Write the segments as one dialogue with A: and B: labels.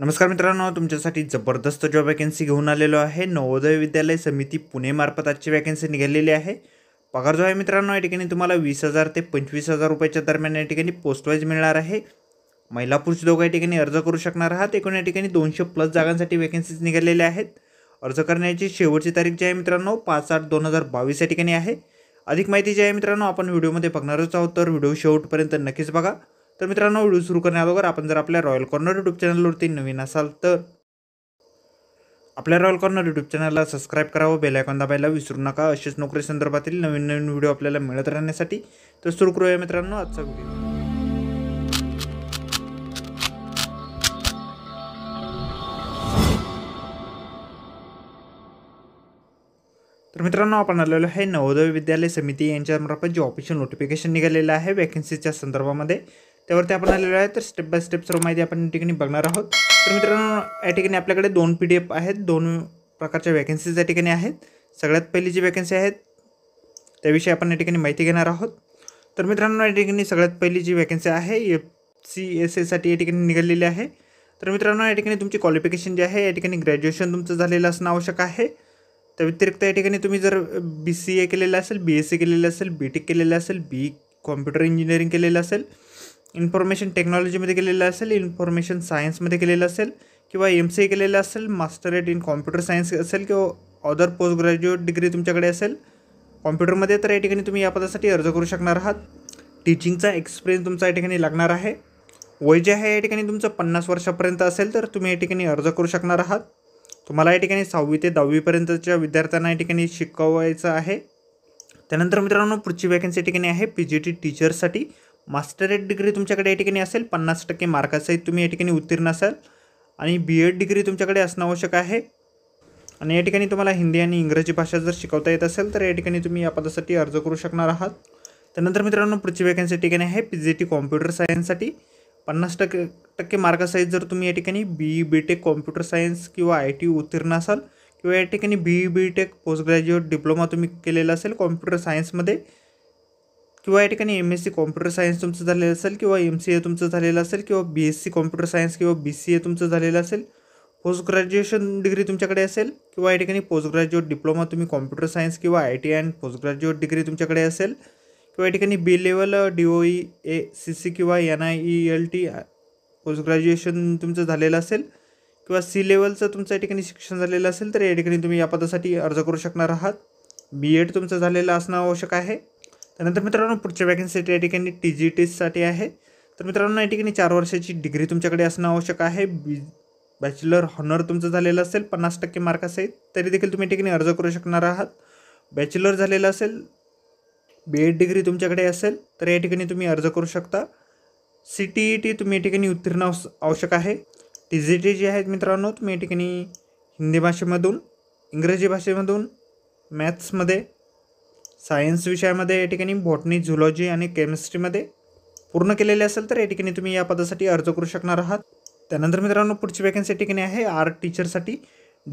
A: नमस्कार मित्रांनो तुमच्यासाठी जबरदस्त जॉब वॅकन्सी घेऊन आलेलो आहे नवोदय विद्यालय समिती पुणेमार्फत आजची वॅकन्सी निघालेली आहे पगार जो आहे मित्रांनो या ठिकाणी तुम्हाला वीस हजार ते पंचवीस हजार रुपयाच्या दरम्यान या ठिकाणी पोस्टवाईज मिळणार आहे महिला पुरुष दोघं या ठिकाणी अर्ज करू शकणार आहात एकूण या ठिकाणी दोनशे प्लस जागांसाठी वॅकन्सीज निघालेल्या आहेत अर्ज करण्याची शेवटची तारीख जी आहे मित्रांनो पाच आठ दोन हजार बावीस या ठिकाणी आहे अधिक माहिती जी आहे मित्रांनो आपण व्हिडिओमध्ये बघणारच आहोत तर व्हिडिओ शेवटपर्यंत नक्कीच बघा तर मित्रांनो व्हिडिओ सुरू करण्याबरोबर आपण जर आपल्या रॉयल कॉर्नर यूट्यूब चॅनलवरती नवीन असाल तर आपल्या रॉयल कॉर्नर यूट्यूब चॅनलला सबस्क्राईब करावं बेलायकॉन दाबायला विसरू नका असेच नोकरी संदर्भातील नवीन नवीन व्हिडिओ आपल्याला मिळत राहण्यासाठी तर सुरू करूया मित्रांनो आजचा व्हिडिओ तर मित्रांनो आपण आलेलो आहे नवोदय विद्यालय समिती यांच्यामार्फत जे ऑफिशियल नोटिफिकेशन निघालेलं आहे वॅकन्सीच्या संदर्भामध्ये त्यावरती आपण आलेलो आहे तर स्टेप बाय स्टेप सर्व माहिती आपण या ठिकाणी बघणार आहोत तर मित्रांनो या ठिकाणी आपल्याकडे दोन पी डी एफ आहेत दोन प्रकारच्या वॅकन्सीज या ठिकाणी आहेत सगळ्यात पहिली जी वॅकन्सी आहेत त्याविषयी आपण या ठिकाणी माहिती घेणार आहोत तर मित्रांनो या ठिकाणी सगळ्यात पहिली जी वॅकन्सी आहे एफ सी एस एसाठी या ठिकाणी निघालेली आहे तर मित्रांनो या ठिकाणी तुमची क्वालिफिकेशन जे आहे या ठिकाणी ग्रॅज्युएशन तुमचं झालेलं असणं आवश्यक आहे त्या व्यतिरिक्त या ठिकाणी तुम्ही जर बी सी ए केलेलं असेल बी एस सी केलेलं असेल बी टेक केलेलं असेल बी कॉम्प्युटर इंजिनिअरिंग केलेलं असेल इन्फॉर्मेशन टेक्नॉलॉजीमध्ये केलेलं असेल इन्फॉर्मेशन सायन्समध्ये केलेलं असेल किंवा एम सी ए केलेलं असेल मास्टरेट इन कॉम्प्युटर सायन्स असेल किंवा अदर पोस्ट ग्रॅज्युएट डिग्री तुमच्याकडे असेल कॉम्प्युटरमध्ये तर या ठिकाणी तुम्ही या पदासाठी अर्ज करू शकणार आहात टीचिंगचा एक्सपिरियन्स तुमचा या ठिकाणी लागणार आहे वय जे आहे या ठिकाणी तुमचं पन्नास वर्षापर्यंत असेल तर तुम्ही या ठिकाणी अर्ज करू शकणार आहात तुम्हाला या ठिकाणी सहावी ते दहावीपर्यंतच्या विद्यार्थ्यांना या ठिकाणी शिकवायचं आहे त्यानंतर मित्रांनो पुढची वॅकन्सी या ठिकाणी आहे पी जी टी टीचरसाठी मास्टरेट डिग्री तुमच्याकडे या ठिकाणी असेल पन्नास टक्के मार्कासहित तुम्ही या ठिकाणी उत्तीर्ण असाल आणि बी एड डिग्री तुमच्याकडे असणं आवश्यक आहे आणि या ठिकाणी तुम्हाला हिंदी आणि इंग्रजी भाषा जर शिकवता येत असेल तर या ठिकाणी तुम्ही या पदासाठी अर्ज करू शकणार आहात त्यानंतर मित्रांनो पुढची वॅकन्सी ठिकाणी आहे पी जी टी कॉम्प्युटर सायन्ससाठी पन्नास टक्के टक्के मार्कासहित जर तुम्ही या ठिकाणी B E B tech computer science किंवा आय टी उत्तीर्ण असाल किंवा या ठिकाणी B E B tech post graduate diploma तुम्ही केलेला असेल कॉम्प्युटर सायन्समध्ये किंवा या ठिकाणी M S C computer science तुमचं झालेलं असेल किंवा एम सी ए तुमचं झालेलं असेल किंवा B S C computer science किंवा बी सी ए तुमचं झालेलं असेल पोस्ट ग्रॅज्युएशन डिग्री तुमच्याकडे असेल किंवा या ठिकाणी पोस्ट ग्रॅज्युएट डिप्लोमा तुम्ही कॉम्प्युटर सायन्स किंवा I T and post graduate degree तुमच्याकडे असेल किंवा या ठिकाणी B level D E A C C किंवा N I E L T post graduation तुमचं झालेलं असेल किंवा सी लेवलचं तुमचं या ठिकाणी शिक्षण झालेलं असेल तर या ठिकाणी तुम्ही या पदासाठी अर्ज करू शकणार आहात बी एड तुमचं झालेलं असणं आवश्यक आहे त्यानंतर मित्रांनो पुढच्या वॅकन्सीसाठी या ठिकाणी टी जी टीसाठी आहे तर मित्रांनो या ठिकाणी चार वर्षाची डिग्री तुमच्याकडे असणं आवश्यक आहे बी बॅचलर हॉनर तुमचं झालेलं असेल पन्नास टक्के मार्क असेल तरी देखील तुम्ही ठिकाणी अर्ज करू शकणार आहात बॅचलर झालेलं असेल बी एड डिग्री तुमच्याकडे असेल तर या ठिकाणी तुम्ही अर्ज करू शकता सी टी ई टी तुम्ही या ठिकाणी उत्तीर्ण आवश्यक आहे टी जी टी जी आहेत मित्रांनो तुम्ही या ठिकाणी हिंदी भाषेमधून इंग्रजी भाषेमधून मॅथ्समध्ये सायन्स विषयामध्ये या ठिकाणी बॉटनी झुलॉजी आणि केमिस्ट्रीमध्ये पूर्ण केलेले असेल तर या ठिकाणी तुम्ही या पदासाठी अर्ज करू शकणार आहात त्यानंतर मित्रांनो पुढची वॅकन्सी या ठिकाणी आहे आर्ट टीचरसाठी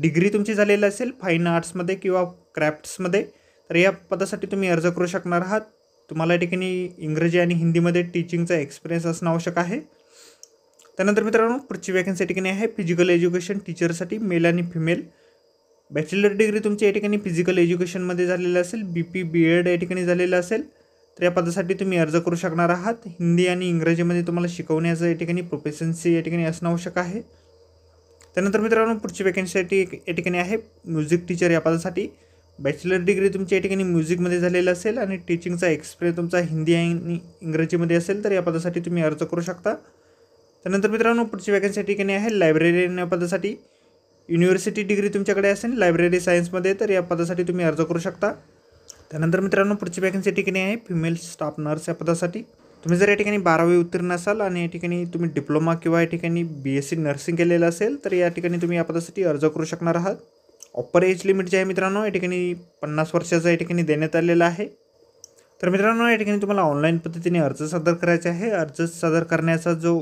A: डिग्री तुमची झालेली असेल फाईन आर्ट्समध्ये किंवा क्राफ्ट्समध्ये तर या पदासाठी तुम्ही अर्ज करू शकणार आहात तुम्हाला या ठिकाणी इंग्रजी आणि हिंदीमध्ये टीचिंगचा एक्सपिरियन्स असणं आवश्यक आहे त्यानंतर मित्रांनो पुढची वॅकन्सी या ठिकाणी आहे फिजिकल एज्युकेशन टीचरसाठी मेल आणि फिमेल बॅचलर डिग्री तुमची या ठिकाणी फिजिकल एज्युकेशनमध्ये झालेलं असेल बी पी बी एड या ठिकाणी झालेलं असेल तर या पदासाठी तुम्ही अर्ज करू शकणार आहात हिंदी आणि इंग्रजीमध्ये तुम्हाला शिकवण्याचं या ठिकाणी प्रोफेशन्सी या ठिकाणी असणं आवश्यक आहे त्यानंतर मित्रांनो पुढची वॅकन्सीसाठी या ठिकाणी आहे म्युझिक टीचर या पदासाठी बॅचलर डिग्री तुमची या ठिकाणी म्युझिकमध्ये झालेलं असेल आणि टीचिंगचा एक्सपिरियन्स तुमचा हिंदी आणि इंग्रजीमध्ये असेल तर या पदासाठी तुम्ही अर्ज करू शकता त्यानंतर मित्रांनो पुढची वॅकन्सी या ठिकाणी आहे लायब्रेरियन या पदासाठी युनिव्हर्सिटी डिग्री तुमच्याकडे असेल लायब्ररी सायन्समध्ये तर या पदासाठी तुम्ही अर्ज करू शकता त्यानंतर मित्रांनो पुढची वॅकन्सी ठिकाणी आहे फिमेल स्टाफ नर्स या पदासाठी तुम्ही जर या ठिकाणी बारावी उत्तीर्ण असाल आणि या ठिकाणी तुम्ही डिप्लोमा किंवा या ठिकाणी बी एस सी नर्सिंग केलेलं असेल तर या ठिकाणी तुम्ही या पदासाठी अर्ज करू शकणार आहात अप्पर एज लिमिट जे आहे मित्रांनो या ठिकाणी पन्नास वर्षाचं या ठिकाणी देण्यात आलेलं आहे तर मित्रांनो या ठिकाणी तुम्हाला ऑनलाईन पद्धतीने अर्ज सादर करायचा आहे अर्ज सादर करण्याचा जो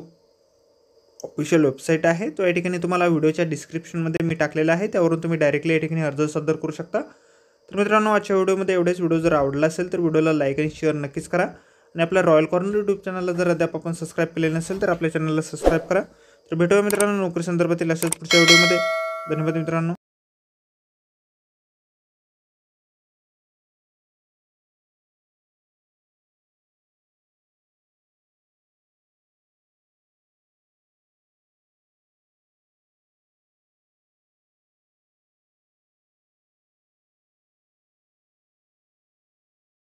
A: ऑफिशियल वेबसाईट आहे तो या ठिकाणी तुम्हाला व्हिडिओच्या डिस्क्रिप्शनमध्ये मी टाकलेला आहे त्यावरून तुम्ही डायरेक्टली या ठिकाणी अर्ज सादर करू शकता तर मित्रांनो आजच्या व्हिडिओमध्ये एवढेच व्हिडिओ जर आवडला असेल तर व्हिडिओला लाईक आणि शेअर नक्कीच करा आणि आपल्या रॉयल कॉर्नर यूट्यूब चॅनलला जर अद्याप आपण सबस्क्राईब केले नसेल तर आपल्या चॅनलला सबस्क्राईब करा तर भेटूया मित्रांनो नोकरी संदर्भातील असेल पुढच्या व्हिडिओमध्ये धन्यवाद मित्रांनो